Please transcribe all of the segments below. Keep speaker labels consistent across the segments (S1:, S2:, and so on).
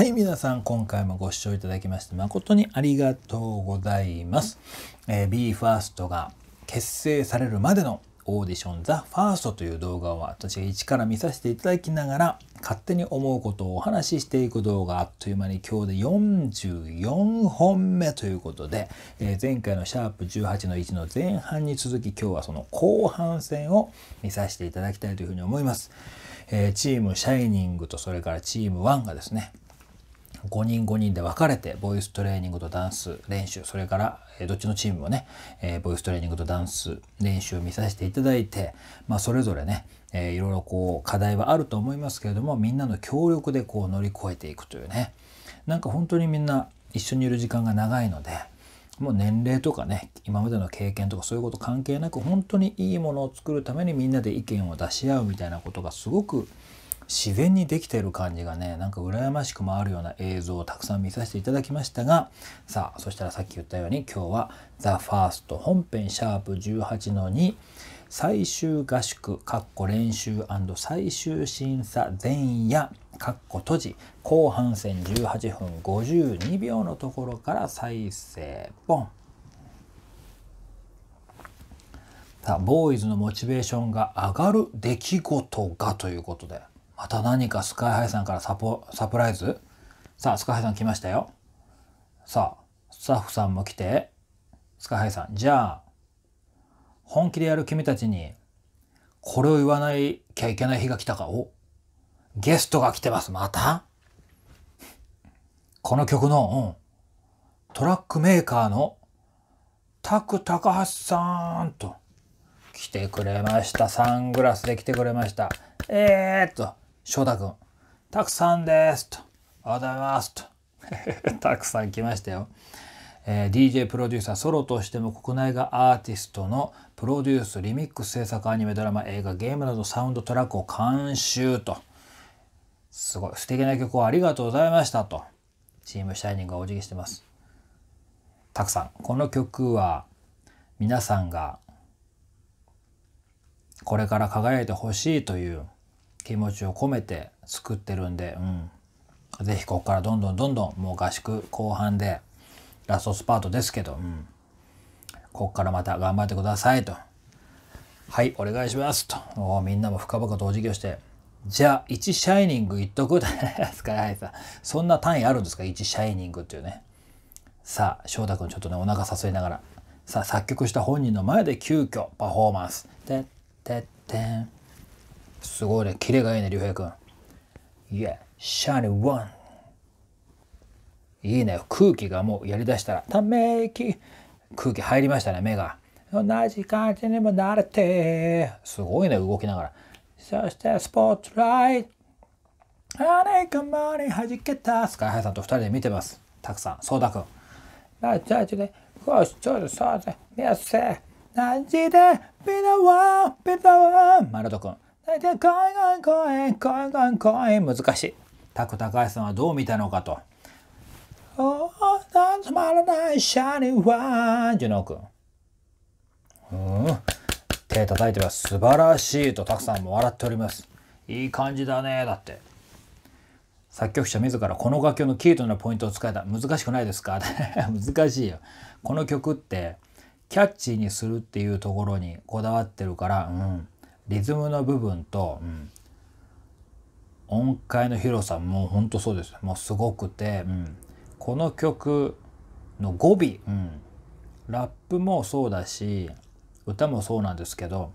S1: はい、皆さん、今回もご視聴いただきまして誠にありがとうございます。えー、BE:FIRST が結成されるまでのオーディション THEFIRST という動画を私が一から見させていただきながら勝手に思うことをお話ししていく動画あっという間に今日で44本目ということで、えー、前回のシャープ18の1の前半に続き今日はその後半戦を見させていただきたいというふうに思います。えチームシャイニングとそれからチーム1がですね5人5人で分かれてボイストレーニングとダンス練習それからどっちのチームもね、えボイストレーニングとダンス練習を見させていただいて、まあ、それぞれね、えいろいろこう課題はあると思いますけれどもみんなの協力でこう乗り越えていくというねなんか本当にみんな一緒にいる時間が長いのでもう年齢とかね今までの経験とかそういうこと関係なく本当にいいものを作るためにみんなで意見を出し合うみたいなことがすごく自然にできてる感じがねなんか羨ましくもあるような映像をたくさん見させていただきましたがさあそしたらさっき言ったように今日は「THEFIRST」本編シャープ18の2最終合宿かっこ練習最終審査前夜かっこ閉じ後半戦18分52秒のところから再生ポンさあボーイズのモチベーションが上がる出来事がということでまた何かスカイハイさんからサポ、サプライズさあ、スカイハイさん来ましたよ。さあ、スタッフさんも来て、スカイハイさん、じゃあ、本気でやる君たちに、これを言わなきゃいけない日が来たか。おゲストが来てます。またこの曲の、うん、トラックメーカーのタク高橋さんと来てくれました。サングラスで来てくれました。えー、っと、翔太君、たくさんですと、おはようございますと。たくさん来ましたよ。えー、DJ プロデューサーソロとしても国内がアーティストのプロデュースリミックス制作アニメドラマ映画ゲームなどサウンドトラックを監修とすごい素敵な曲をありがとうございましたとチームシャイニングがお辞儀してますたくさんこの曲は皆さんがこれから輝いてほしいという気持ちを込めて作ってるんで、うん。ぜひここからどんどんどんどん、もう合宿後半で、ラストスパートですけど、うん。こっからまた頑張ってくださいと。はい、お願いしますと。みんなも深々とお辞儀をして、じゃあ1シャイニング言っとくスカイハイさん。そんな単位あるんですか ?1 シャイニングっていうね。さあ、翔太くんちょっとね、お腹誘いながら。さあ、作曲した本人の前で急遽パフォーマンス。てってん。すごいね、キレがいいね、竜兵くん。いや、シャニワン。いいね、空気がもうやりだしたら、ため息。空気入りましたね、目が。同じ感じにも慣れて。すごいね、動きながら。そして、スポットライト。あれかまに弾けた。スカイハイさんと2人で見てます。たくさん。そうだくん。まあ、こううそうみやせ。何時で、ビワン、ビワン。マルトくん。大体海外公演、海外公演、難しい。タク高橋さんはどう見たのかと。おお、なんつまらないシャリン、ジュノー君。うん。手叩いては素晴らしいとたくさんも笑っております。いい感じだね、だって。作曲者自らこの楽曲のキートなポイントを使えた難しくないですか 難しいよこの曲ってキャッチーにするっていうところにこだわってるから、うん、リズムの部分と、うん、音階の広さもうほんとそうですもうすごくて、うん、この曲の語尾、うん、ラップもそうだし歌もそうなんですけど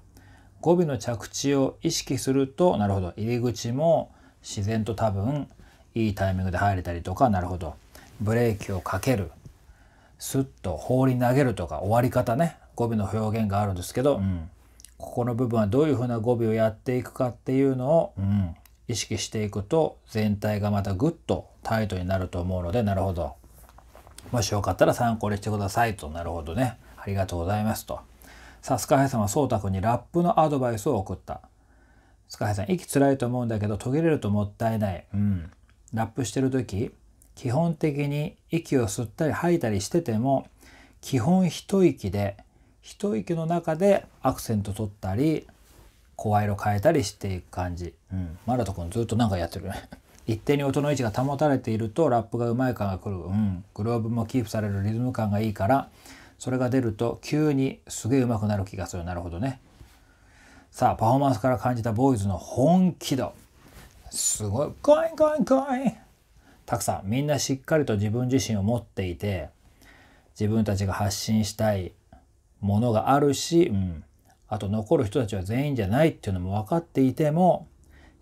S1: 語尾の着地を意識するとなるほど入り口も自然と多分いいタイミングで入れたりとかなるほどブレーキをかけるスッと放り投げるとか終わり方ね語尾の表現があるんですけど、うん、ここの部分はどういうふうな語尾をやっていくかっていうのを、うん、意識していくと全体がまたぐっとタイトになると思うのでなるほどもしよかったら参考にしてくださいとなるほどねありがとうございますとさあスカイさんはそうたくんにラップのアドバイスを送ったスカイさん息つらいと思うんだけど途切れるともったいないうんラップしてる時基本的に息を吸ったり吐いたりしてても基本一息で一息の中でアクセント取ったり声色変えたりしていく感じ、うん、マラト君ずっとなんかやってるね 一定に音の位置が保たれているとラップがうまい感がくる、うん、グローブもキープされるリズム感がいいからそれが出ると急にすげえうまくなる気がするなるほどねさあパフォーマンスから感じたボーイズの本気度すごいかいかいかいたくさんみんなしっかりと自分自身を持っていて自分たちが発信したいものがあるし、うん、あと残る人たちは全員じゃないっていうのも分かっていても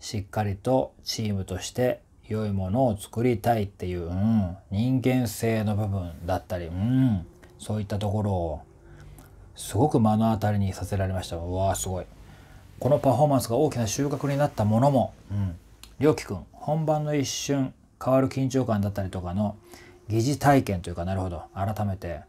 S1: しっかりとチームとして良いものを作りたいっていう、うん、人間性の部分だったり、うん、そういったところをすごく目の当たりにさせられましたうわーすごいこのパフォーマンスが大きな収穫になったものも、うん、りょうきくん本番の一瞬変わる緊張感だったりとかの疑似体験というかなるほど改めて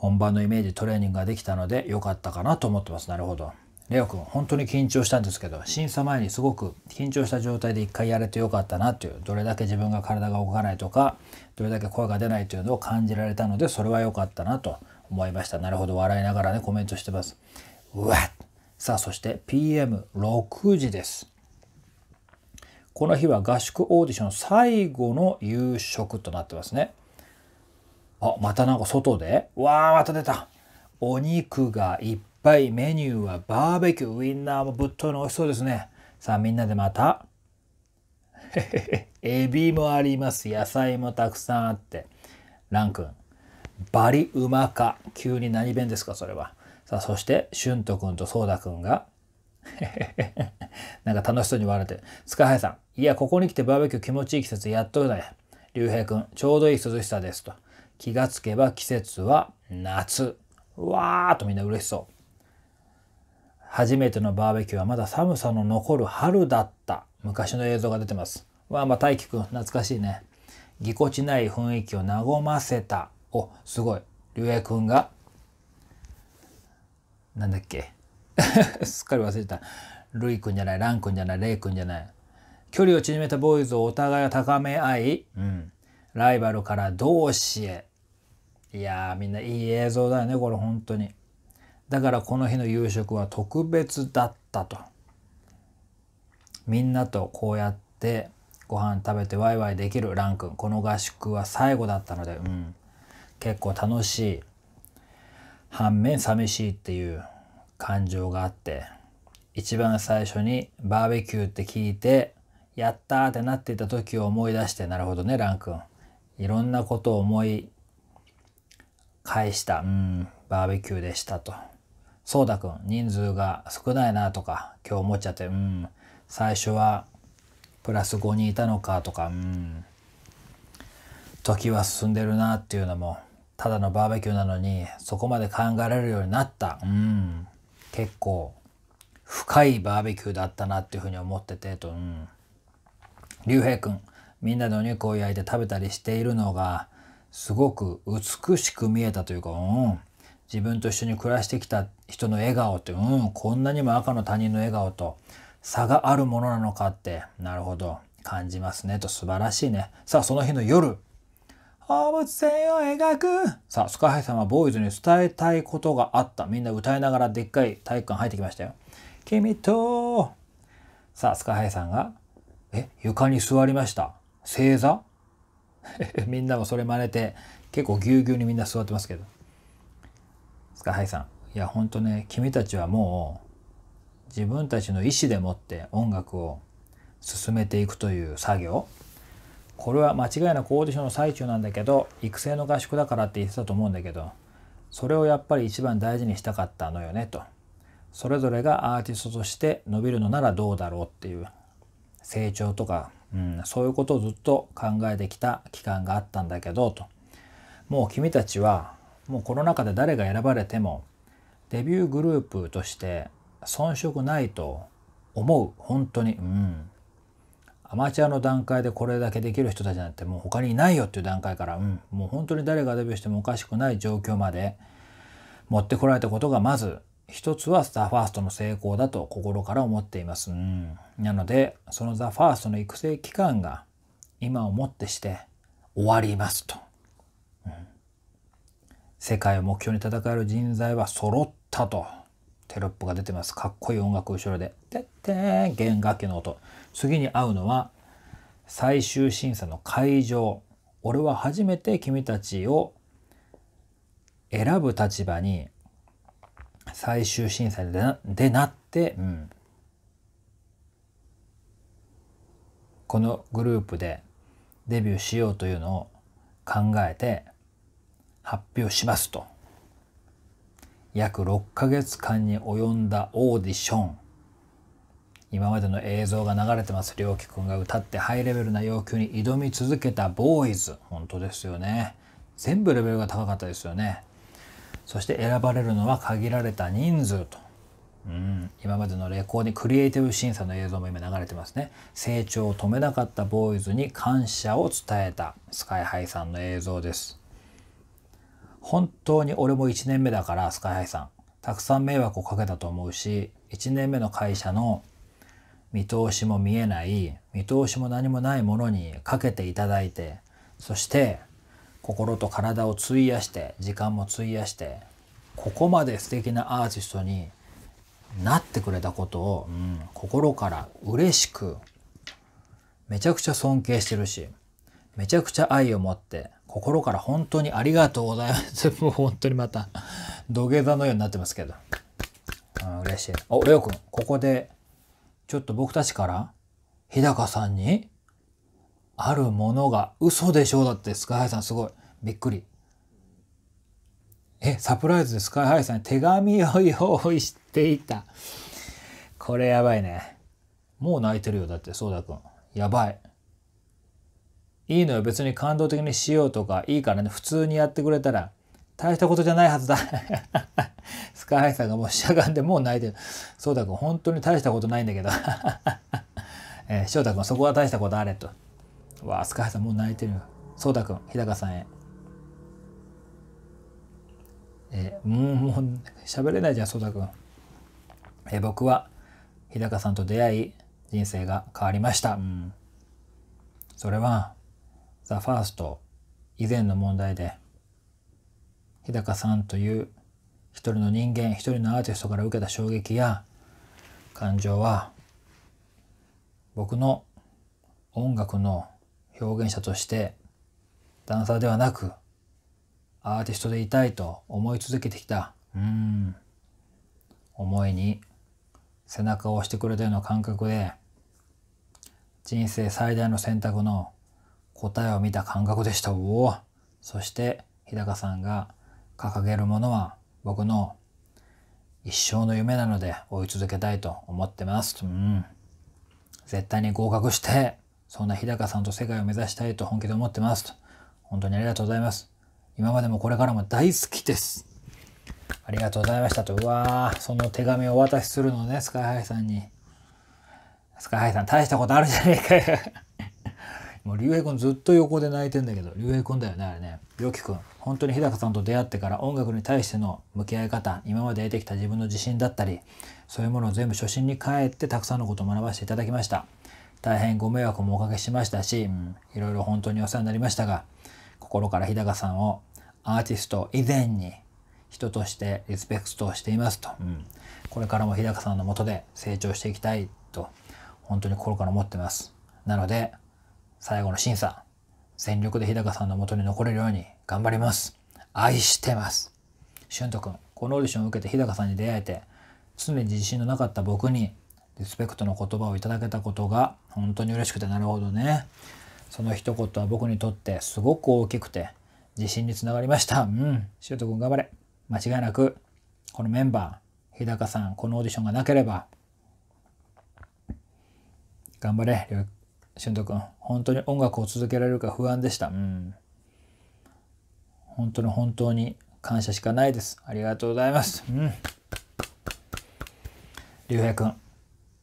S1: 本番のイメージトレーニングができたので良かったかなと思ってます。なるほど。レオ君、本当に緊張したんですけど、審査前にすごく緊張した状態で一回やれて良かったなという、どれだけ自分が体が動かないとか、どれだけ声が出ないというのを感じられたので、それは良かったなと思いました。なるほど、笑いながらね、コメントしてます。うわさあ、そして PM6 時です。この日は合宿オーディション最後の夕食となってますね。あ、またなんか外でわあ、また出た。お肉がいっぱい、メニューはバーベキュー、ウインナーもぶっといの美味しそうですね。さあ、みんなでまた。エビもあります。野菜もたくさんあって。ランん。バリうまか。急に何弁ですか、それは。さあ、そして、しゅんとくんとソーダくんが、なんか楽しそうに笑って塚原さん、いや、ここに来てバーベキュー気持ちいい季節やっとるね。竜兵くん、ちょうどいい涼しさですと。気がつけば季節は夏。わーっとみんな嬉しそう。初めてのバーベキューはまだ寒さの残る春だった。昔の映像が出てます。わあ、まあ、大輝くん、懐かしいね。ぎこちない雰囲気を和ませた。お、すごい。りゅうくんが、なんだっけ。すっかり忘れた。るいくんじゃない、らんくんじゃない、れいくんじゃない。距離を縮めたボーイズをお互いを高め合い、うん、ライバルから同志へいやーみんないい映像だよねこれ本当にだからこの日の夕食は特別だったとみんなとこうやってご飯食べてワイワイできるランんこの合宿は最後だったのでうん結構楽しい反面寂しいっていう感情があって一番最初にバーベキューって聞いてやったーってなっていた時を思い出してなるほどねランんいろんなことを思い返した、うん、バーベキューでしたと。そうだくん、人数が少ないなとか、今日思っちゃって、うん、最初はプラス5人いたのかとか、うん、時は進んでるなっていうのも、ただのバーベキューなのに、そこまで考えられるようになった。うん、結構、深いバーベキューだったなっていうふうに思ってて、と、うん。竜兵くん、みんなでお肉を焼いて食べたりしているのが、すごく美しく見えたというか、うん、自分と一緒に暮らしてきた人の笑顔って、うん、こんなにも赤の他人の笑顔と差があるものなのかって、なるほど、感じますねと素晴らしいね。さあ、その日の夜、放物線を描くさあ、スカハイさんはボーイズに伝えたいことがあった。みんな歌いながらでっかい体育館入ってきましたよ。君と、さあ、スカハイさんが、え、床に座りました。正座 みんなもそれ真似て、結構ぎゅうぎゅうにみんな座ってますけど。スカハイさん。いや、ほんとね、君たちはもう、自分たちの意思でもって音楽を進めていくという作業。これは間違いなくオーディションの最中なんだけど、育成の合宿だからって言ってたと思うんだけど、それをやっぱり一番大事にしたかったのよね、と。それぞれがアーティストとして伸びるのならどうだろうっていう成長とかうん、そういうことをずっと考えてきた期間があったんだけどともう君たちはもうこの中で誰が選ばれてもデビューグループとして遜色ないと思う本当にうんアマチュアの段階でこれだけできる人たちなんてもう他にいないよっていう段階から、うん、もう本当に誰がデビューしてもおかしくない状況まで持ってこられたことがまず一つはザ・ファーストの成功だと心から思っています。うん、なので、そのザ・ファーストの育成期間が今をもってして終わりますと。うん、世界を目標に戦える人材は揃ったと。テロップが出てます。かっこいい音楽後ろで。てってーん弦楽器の音。次に会うのは最終審査の会場。俺は初めて君たちを選ぶ立場に最終審査でなでなって、うん、このグループでデビューしようというのを考えて発表しますと約6ヶ月間に及んだオーディション今までの映像が流れてます良樹くんが歌ってハイレベルな要求に挑み続けたボーイズ本当ですよね全部レベルが高かったですよねそして選ばれるのは限られた人数と。うん、今までのレコーディングクリエイティブ審査の映像も今流れてますね成長を止めなかったボーイズに感謝を伝えたスカイハイさんの映像です本当に俺も1年目だからスカイハイさんたくさん迷惑をかけたと思うし1年目の会社の見通しも見えない見通しも何もないものにかけていただいてそして心と体を費やして時間も費やしてここまで素敵なアーティストになってくれたことを、うん、心から嬉しくめちゃくちゃ尊敬してるしめちゃくちゃ愛を持って心から本当にありがとうございます。もう本当にまた土下座のようになってますけど。うん、嬉しい。お、レオくん、ここでちょっと僕たちから日高さんにあるものが嘘でしょうだってスカイハイさんすごい。びっくり。え、サプライズでスカイハイさんに手紙を用意していた。これやばいね。もう泣いてるよ、だって、そうだくん。やばい。いいのよ、別に感動的にしようとか、いいからね、普通にやってくれたら、大したことじゃないはずだ。スカイハイさんがもうしゃがんで、もう泣いてる。そうだくん、本当に大したことないんだけど。え翔太くん、そこは大したことあれと。わあ、スカイハイさんもう泣いてるよ。そうたくん、日高さんへ。えー、もうもう喋れないじゃんだ田君、えー、僕は日高さんと出会い人生が変わりました、うん、それは「ザ・ファースト以前の問題で日高さんという一人の人間一人のアーティストから受けた衝撃や感情は僕の音楽の表現者としてダンサーではなくアーティストでいたいと思い続けてきた、うん、思いに背中を押してくれたような感覚で、人生最大の選択の答えを見た感覚でした。おおそして、日高さんが掲げるものは僕の一生の夢なので追い続けたいと思ってます。うん。絶対に合格して、そんな日高さんと世界を目指したいと本気で思ってます。本当にありがとうございます。今までもこれからも大好きです。ありがとうございましたと。うわー、その手紙をお渡しするのね、スカイハイさんに。スカイハイさん、大したことあるじゃねえかよ。もう、竜兵くんずっと横で泣いてんだけど、竜兵くんだよね、あれね。りょきくん、本当に日高さんと出会ってから音楽に対しての向き合い方、今まで得てきた自分の自信だったり、そういうものを全部初心に帰ってたくさんのことを学ばせていただきました。大変ご迷惑もおかけしましたし、うん、いろいろ本当にお世話になりましたが、心から日高さんをアーティスト以前に人としてリスペクトをしていますと、うん、これからも日高さんのもとで成長していきたいと本当に心から思ってますなので最後の審査全力で日高さんのもとに残れるように頑張ります愛してます俊斗くんこのオーディションを受けて日高さんに出会えて常に自信のなかった僕にリスペクトの言葉をいただけたことが本当に嬉しくてなるほどねその一言は僕にとってすごく大きくて自信につながりました。うん。シュート君頑張れ。間違いなく、このメンバー、日高さん、このオーディションがなければ、頑張れ、シュ俊斗君。本当に音楽を続けられるか不安でした。うん。本当に本当に感謝しかないです。ありがとうございます。うん。竜く君、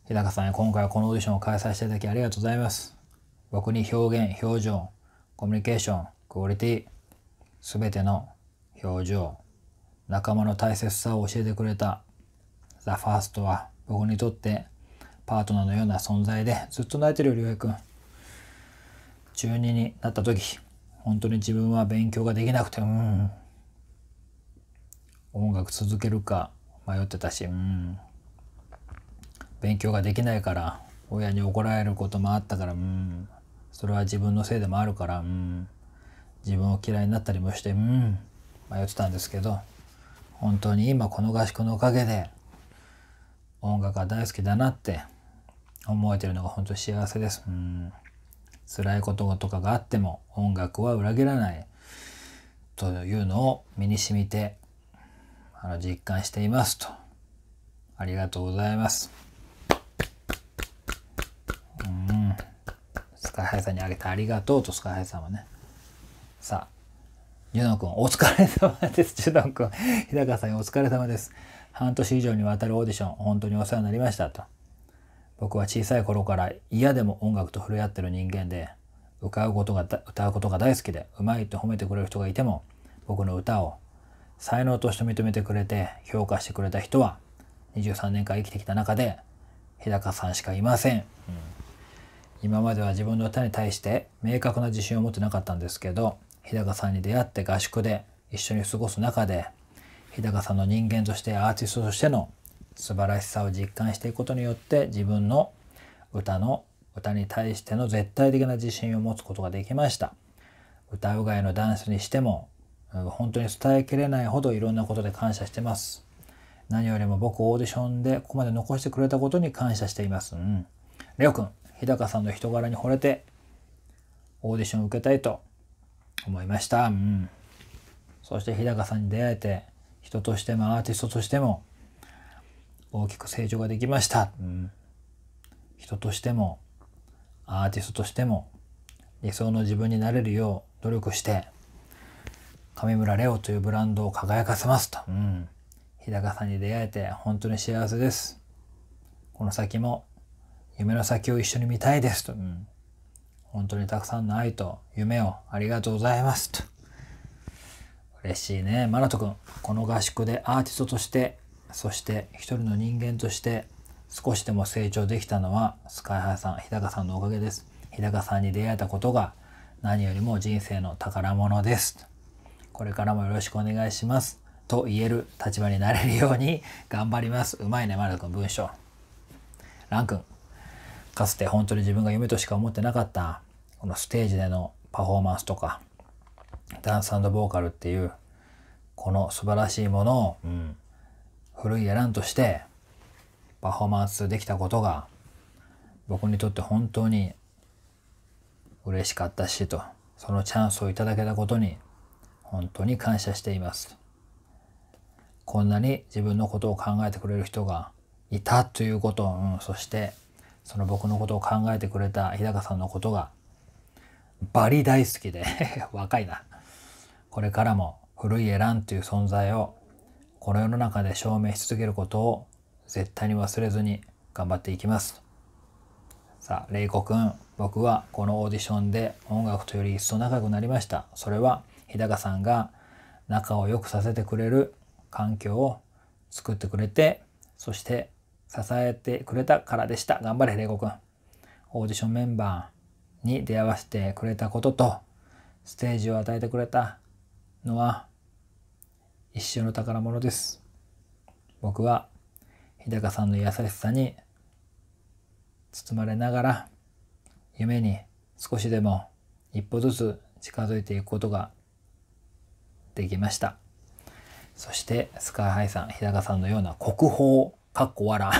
S1: 日高さんへ今回はこのオーディションを開催していただきありがとうございます。僕に表現、表情、コミュニケーション、クオリティ、全ての表情、仲間の大切さを教えてくれた The First は僕にとってパートナーのような存在でずっと泣いてるよ、りょうやくん。中2になった時、本当に自分は勉強ができなくて、うん。音楽続けるか迷ってたし、うん。勉強ができないから親に怒られることもあったから、うん。それは自分のせいでもあるから、うん。自分を嫌いになったりもしてうん迷ってたんですけど本当に今この合宿のおかげで音楽が大好きだなって思えてるのが本当に幸せです。うん辛いこととかがあっても音楽は裏切らないというのを身に染みてあの実感していますと。ありがとうございます。うん。スカイハイさんにあげてありがとうとスカイハイさんはね。さあ、ジュノン君、お疲れ様です。ジュノン君、日高さんお疲れ様です。半年以上にわたるオーディション、本当にお世話になりましたと。僕は小さい頃から嫌でも音楽と触れ合ってる人間で、歌うことが、歌うことが大好きで、うまいと褒めてくれる人がいても、僕の歌を才能として認めてくれて、評価してくれた人は、23年間生きてきた中で、日高さんしかいません、うん、今までは自分の歌に対して明確な自信を持ってなかったんですけど日高さんに出会って合宿で一緒に過ごす中で日高さんの人間としてアーティストとしての素晴らしさを実感していくことによって自分の歌の歌に対しての絶対的な自信を持つことができました歌うがいのダンスにしても本当に伝えきれないほどいろんなことで感謝してます何よりも僕オーディションでここまで残してくれたことに感謝しています、うん、レオくん日高さんの人柄に惚れてオーディション受けたいと思いました。うん。そして日高さんに出会えて、人としてもアーティストとしても大きく成長ができました。うん。人としてもアーティストとしても理想の自分になれるよう努力して、上村レオというブランドを輝かせますと。うん。日高さんに出会えて本当に幸せです。この先も夢の先を一緒に見たいですと。うん本当にたくさんの愛と夢をありがとうございますと。嬉しいね。マナト君、この合宿でアーティストとして、そして一人の人間として少しでも成長できたのはスカイハイさん、日高さんのおかげです。日高さんに出会えたことが何よりも人生の宝物です。これからもよろしくお願いします。と言える立場になれるように頑張ります。うまいね、マル君、文章。ラン君、かつて本当に自分が夢としか思ってなかったこのステージでのパフォーマンスとか、ダンスボーカルっていう、この素晴らしいものを、うん、古いやらんとして、パフォーマンスできたことが、僕にとって本当に嬉しかったしと、そのチャンスをいただけたことに、本当に感謝しています。こんなに自分のことを考えてくれる人がいたということ、うん、そして、その僕のことを考えてくれた日高さんのことがバリ大好きで 若いな。これからも古いエランという存在をこの世の中で証明し続けることを絶対に忘れずに頑張っていきます。さあ、レイコくん、僕はこのオーディションで音楽とより一層仲良くなりました。それは日高さんが仲を良くさせてくれる環境を作ってくれて、そして支えてくれたからでした。頑張れ、レイコくん。オーディションメンバー、に出会わせてくれたこととステージを与えてくれたのは一生の宝物です僕は日高さんの優しさに包まれながら夢に少しでも一歩ずつ近づいていくことができましたそしてスカイハイさん日高さんのような国宝かっこ笑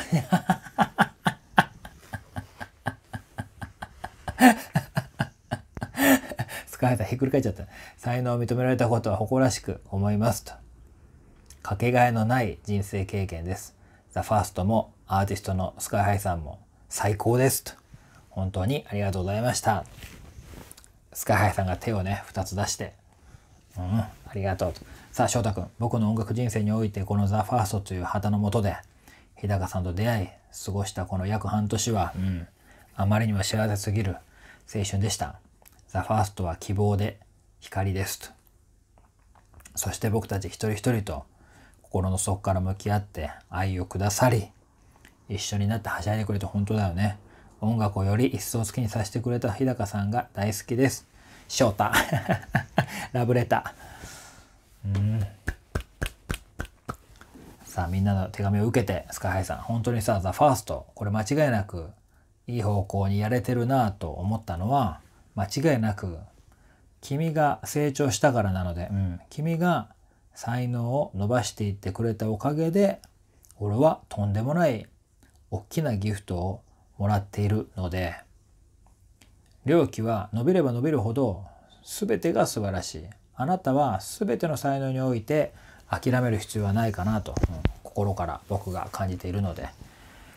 S1: 使えた、ひっくり返っちゃった。才能を認められたことは誇らしく思いますと。かけがえのない人生経験です。ザ・ファーストもアーティストのスカイハイさんも最高ですと。本当にありがとうございました。スカイハイさんが手をね、2つ出して、うん、ありがとうと。さあ、翔太君、僕の音楽人生において、このザ・ファーストという旗の下で、日高さんと出会い、過ごしたこの約半年は、うん、あまりにも幸せすぎる青春でした。The First は希望で光ですと。そして僕たち一人一人と心の底から向き合って愛をくださり、一緒になってはしゃいでくれて本当だよね。音楽をより一層好きにさせてくれた日高さんが大好きです。翔太。ラブレター。うん。さあ、みんなの手紙を受けて、スカイハイさん、本当にさ、ザ・ファースト、これ間違いなくいい方向にやれてるなと思ったのは、間違いなく君が成長したからなので、うん、君が才能を伸ばしていってくれたおかげで俺はとんでもない大きなギフトをもらっているので良気は伸びれば伸びるほど全てが素晴らしいあなたは全ての才能において諦める必要はないかなと、うん、心から僕が感じているので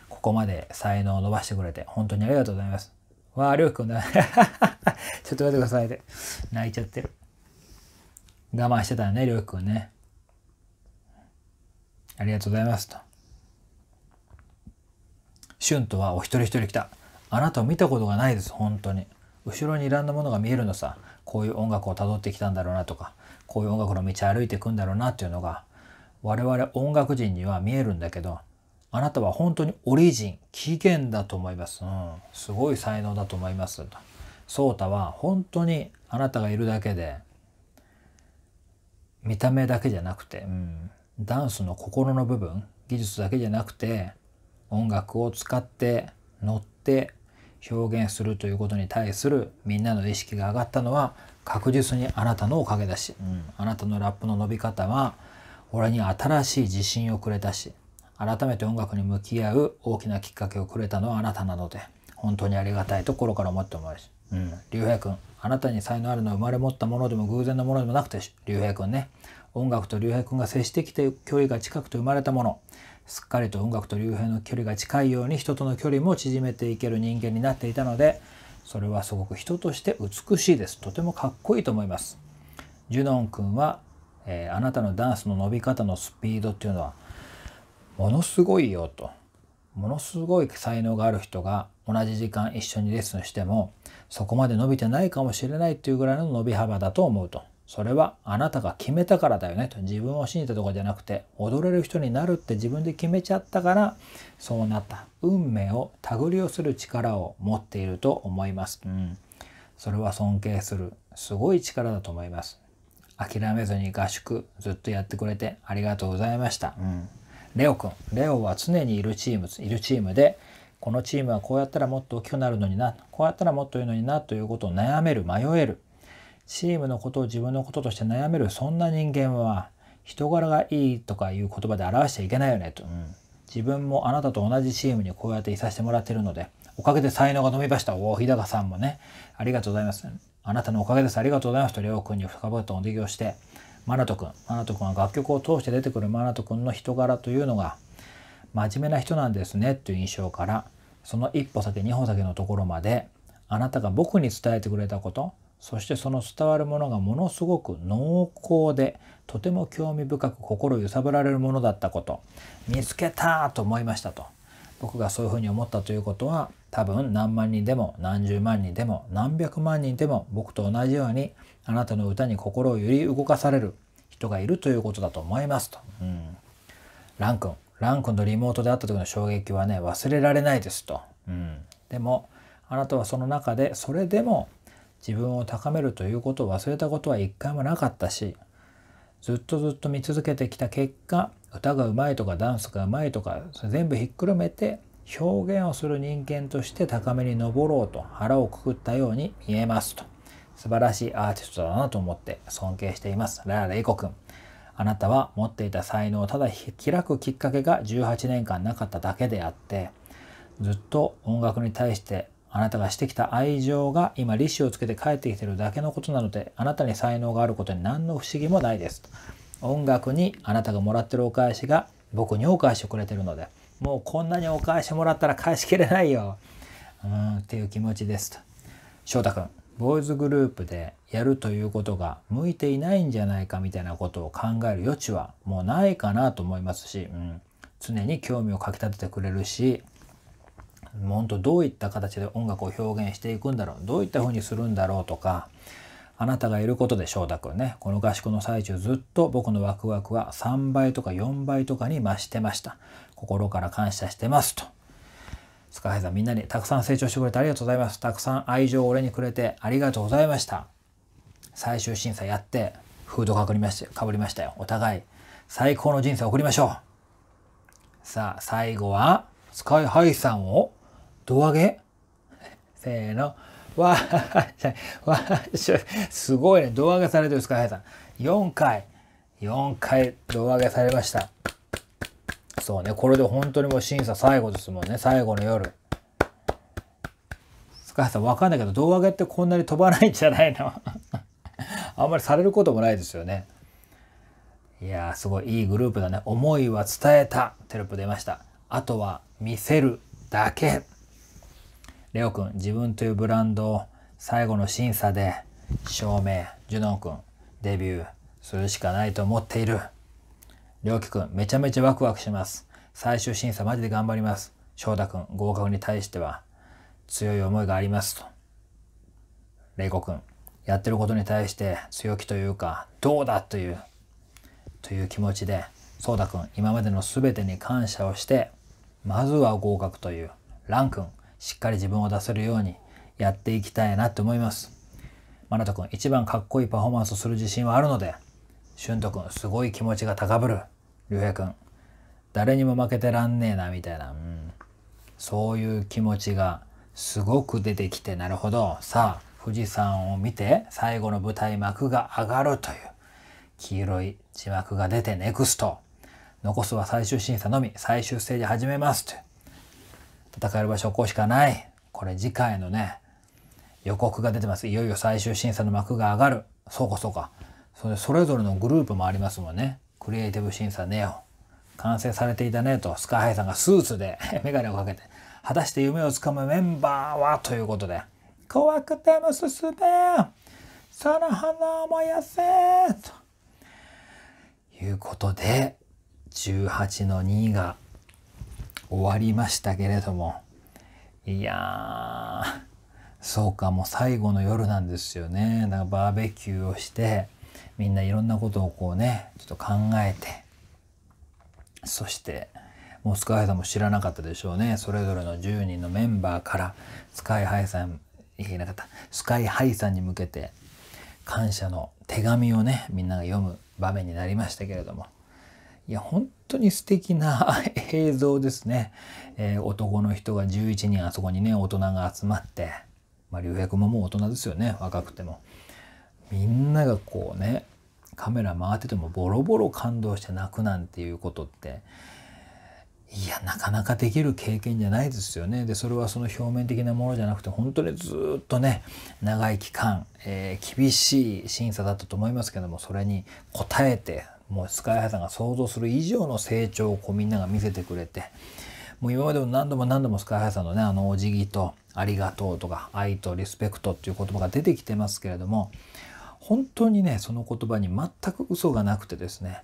S1: ここまで才能を伸ばしてくれて本当にありがとうございますわあ、りょうくんだ。ちょっと待ってくださいっ泣いちゃってる。我慢してたね、りょうくんね。ありがとうございますと。シュンとはお一人一人来た。あなたを見たことがないです、本当に。後ろにいろんなものが見えるのさ。こういう音楽をたどってきたんだろうなとか、こういう音楽の道歩いていくんだろうなっていうのが、我々音楽人には見えるんだけど、あなたは本当にオリジン、起源だと思います。うん、すごい才能だと思います。ソータは本当にあなたがいるだけで、見た目だけじゃなくて、うん、ダンスの心の部分、技術だけじゃなくて、音楽を使って乗って表現するということに対するみんなの意識が上がったのは確実にあなたのおかげだし、うん、あなたのラップの伸び方は俺に新しい自信をくれたし改めて音楽に向き合う大きなきっかけをくれたのはあなたなので、本当にありがたいと心から思っております。うん。竜兵君、あなたに才能あるのは生まれ持ったものでも偶然のものでもなくて、竜兵君ね。音楽と竜兵君が接してきて距離が近くと生まれたもの。すっかりと音楽と竜平の距離が近いように人との距離も縮めていける人間になっていたので、それはすごく人として美しいです。とてもかっこいいと思います。ジュノン君は、えー、あなたのダンスの伸び方のスピードっていうのはものすごいよと。ものすごい才能がある人が同じ時間一緒にレッスンしてもそこまで伸びてないかもしれないっていうぐらいの伸び幅だと思うと。それはあなたが決めたからだよねと自分を信じたとかじゃなくて踊れる人になるって自分で決めちゃったからそうなった運命を手繰りをする力を持っていると思います、うん、それは尊敬するすごい力だと思います諦めずに合宿ずっとやってくれてありがとうございました、うんレオ君レオは常にいるチームいるチームでこのチームはこうやったらもっと大きくなるのになこうやったらもっといいのになということを悩める迷えるチームのことを自分のこととして悩めるそんな人間は人柄がいいとかいう言葉で表しちゃいけないよねと、うん、自分もあなたと同じチームにこうやっていさせてもらってるのでおかげで才能が伸びましたおお日高さんもねありがとうございますあなたのおかげですありがとうございますとレオ君に深々とお辞儀をしてマナト君マナト君は楽曲を通して出てくるマナト君の人柄というのが真面目な人なんですねという印象からその一歩先二歩先のところまであなたが僕に伝えてくれたことそしてその伝わるものがものすごく濃厚でとても興味深く心揺さぶられるものだったこと見つけたと思いましたと。僕がそういうふうに思ったということは多分何万人でも何十万人でも何百万人でも僕と同じようにあなたの歌に心を揺り動かされる人がいるということだと思いますと。うん、ラン君ラン君とリモートで会った時の衝撃はね忘れられないですと。うん、でもあなたはその中でそれでも自分を高めるということを忘れたことは一回もなかったしずっとずっと見続けてきた結果歌がうまいとかダンスがうまいとか全部ひっくるめて表現をする人間として高めに登ろうと腹をくくったように見えますと素晴らしいアーティストだなと思って尊敬していますララレイコ君あなたは持っていた才能をただ開くきっかけが18年間なかっただけであってずっと音楽に対してあなたがしてきた愛情が今利子をつけて帰ってきてるだけのことなので、あなたに才能があることに何の不思議もないです。音楽にあなたがもらってるお返しが僕にお返しをくれてるので、もうこんなにお返しもらったら返しきれないよ。うーん、っていう気持ちですと。翔太くん、ボーイズグループでやるということが向いていないんじゃないかみたいなことを考える余地はもうないかなと思いますし、うん、常に興味をかき立ててくれるし、本当どういった形で音楽を表現していくんだろうどういった風にするんだろうとかあなたがいることで翔太くんねこの合宿の最中ずっと僕のワクワクは3倍とか4倍とかに増してました心から感謝してますと。スカイさんみんなにたくさん成長してくれてありがとうございます。たくさん愛情を俺にくれてありがとうございました。最終審査やってフードかぶりましたかぶりましたよ。お互い最高の人生を送りましょう。さあ最後はスカイハイさんを胴上げ せーの。わー、わー、すごいね。胴上げされてるスカイハイさん。4回、4回胴上げされました。そうね。これで本当にもう審査最後ですもんね。最後の夜。スカハイさん、わかんないけど、胴上げってこんなに飛ばないんじゃないの あんまりされることもないですよね。いやー、すごいいいグループだね。思いは伝えた。テロップ出ました。あとは見せるだけ。レオ君、自分というブランドを最後の審査で照明、ジュノン君、デビューするしかないと思っている。りょうきくん、めちゃめちゃワクワクします。最終審査マジで頑張ります。翔太くん、合格に対しては強い思いがありますと。れいこくん、やってることに対して強気というか、どうだという、という気持ちで、そうだくん、今までの全てに感謝をして、まずは合格という、ランくん、しっかり自分を出せるようにやっていきたいなって思います。まなとくん、一番かっこいいパフォーマンスをする自信はあるので、しゅんとくん、すごい気持ちが高ぶる。りゅうやくん、誰にも負けてらんねえな、みたいな。うん。そういう気持ちがすごく出てきて、なるほど。さあ、富士山を見て、最後の舞台幕が上がるという、黄色い字幕が出て、ネクスト。残すは最終審査のみ、最終ステージ始めます。という戦える場所をこうしかない。これ次回のね、予告が出てます。いよいよ最終審査の幕が上がる。そうかそうか。それそれぞれのグループもありますもんね。クリエイティブ審査ねよ。完成されていたねと、スカイハイさんがスーツで メガネをかけて、果たして夢をつかむメンバーはということで、怖くても進めその花を燃やせということで、18の2が終わりましたけれどもいやーそうかもう最後の夜なんですよねだからバーベキューをしてみんないろんなことをこうねちょっと考えてそしてもうスカイハイさんも知らなかったでしょうねそれぞれの10人のメンバーからスカイハイさん言えなかったスカイハイさんに向けて感謝の手紙をねみんなが読む場面になりましたけれどもいや本当に素敵な 映像ですね、えー、男の人が11人あそこにね大人が集まってまあ竜兵君ももう大人ですよね若くてもみんながこうねカメラ回っててもボロボロ感動して泣くなんていうことっていやなかなかできる経験じゃないですよねでそれはその表面的なものじゃなくて本当にずっとね長い期間、えー、厳しい審査だったと思いますけどもそれに応えてもう sky さんが想像する以上の成長をこうみんなが見せてくれてもう今までも何度も何度も sky さんのねあのお辞儀と「ありがとう」とか「愛」と「リスペクト」っていう言葉が出てきてますけれども本当にねその言葉に全く嘘がなくてですね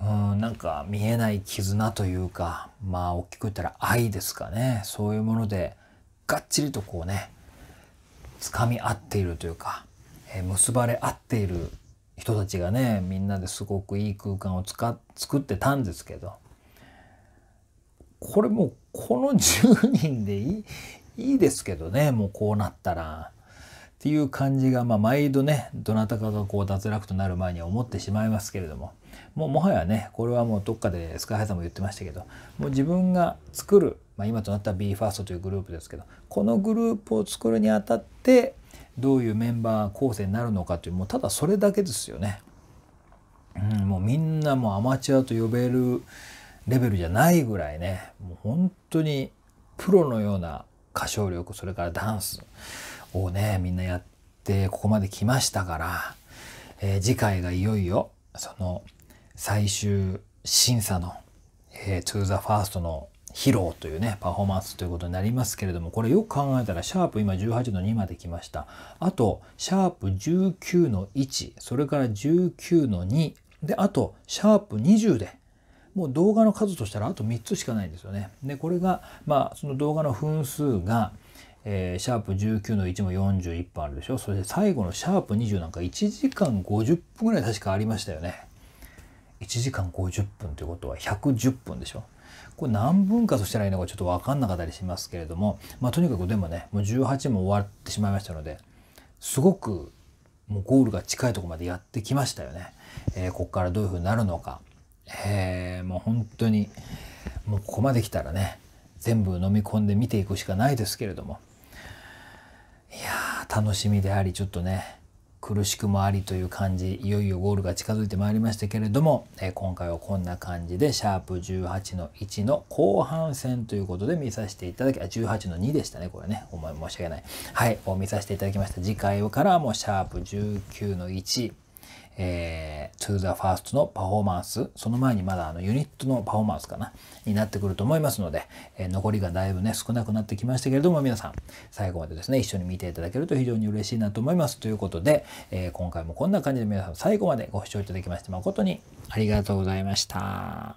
S1: うんなんか見えない絆というかまあ大きく言ったら愛ですかねそういうものでがっちりとこうね掴み合っているというか、えー、結ばれ合っている人たちがねみんなですごくいい空間を使作ってたんですけどこれもうこの10人でいいいいですけどねもうこうなったら。っていう感じが、まあ、毎度ねどなたかがこう脱落となる前には思ってしまいますけれどももうもはやねこれはもうどっかでスカイハイさんも言ってましたけどもう自分が作る、まあ、今となった BE:FIRST というグループですけどこのグループを作るにあたってどういうメンバー構成になるのかというもうただそれだけですよね。うん、もうみんなもうアマチュアと呼べるレベルじゃないぐらいねもう本当にプロのような歌唱力それからダンスをねみんなやってここまで来ましたから、えー、次回がいよいよその最終審査の「えー、To the f i r s の披露というねパフォーマンスということになりますけれどもこれよく考えたらシャープ今18の2まで来ましたあとシャープ19の1それから19の2であとシャープ20でもう動画の数としたらあと3つしかないんですよね。でこれがまあその動画の分数がえー、シャープ19の1も41分あるでしょそれで最後のシャープ20なんか1時間50分ぐらい確かありましたよね1時間50分ということは110分でしょこれ何分割したらいいのかちょっと分かんなかったりしますけれども、まあ、とにかくでもねもう18も終わってしまいましたのですごくもうゴールが近いとこまでやってきましたよね。えー、ここからどういうふうになるのか、えー、もう本当にもうここまで来たらね全部飲み込んで見ていくしかないですけれどもいや楽しみでありちょっとね苦しくもありという感じいよいよゴールが近づいてまいりましたけれども、え今回はこんな感じでシャープ18の1の後半戦ということで見させていただきあ18の2でしたねこれねお前申し訳ないはいを見させていただきました次回からもシャープ19の1えー、To the First のパフォーマンス、その前にまだあのユニットのパフォーマンスかな、になってくると思いますので、えー、残りがだいぶね、少なくなってきましたけれども、皆さん、最後までですね、一緒に見ていただけると非常に嬉しいなと思います。ということで、えー、今回もこんな感じで皆さん最後までご視聴いただきまして誠にありがとうございました。